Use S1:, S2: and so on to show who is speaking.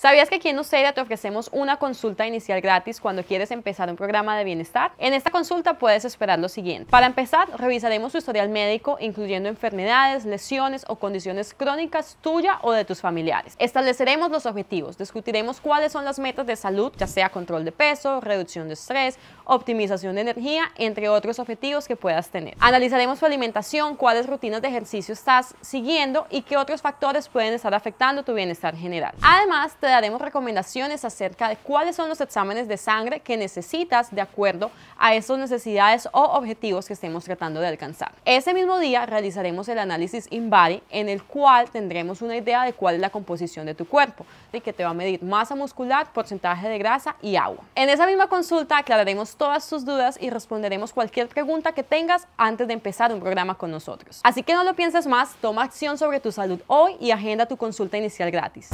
S1: ¿Sabías que aquí en Nuceira te ofrecemos una consulta inicial gratis cuando quieres empezar un programa de bienestar? En esta consulta puedes esperar lo siguiente. Para empezar, revisaremos tu historial médico, incluyendo enfermedades, lesiones o condiciones crónicas tuya o de tus familiares. Estableceremos los objetivos, discutiremos cuáles son las metas de salud, ya sea control de peso, reducción de estrés, optimización de energía, entre otros objetivos que puedas tener. Analizaremos tu alimentación, cuáles rutinas de ejercicio estás siguiendo y qué otros factores pueden estar afectando tu bienestar general. Además, daremos recomendaciones acerca de cuáles son los exámenes de sangre que necesitas de acuerdo a esas necesidades o objetivos que estemos tratando de alcanzar. Ese mismo día realizaremos el análisis InBody en el cual tendremos una idea de cuál es la composición de tu cuerpo de que te va a medir masa muscular, porcentaje de grasa y agua. En esa misma consulta aclararemos todas tus dudas y responderemos cualquier pregunta que tengas antes de empezar un programa con nosotros. Así que no lo pienses más, toma acción sobre tu salud hoy y agenda tu consulta inicial gratis.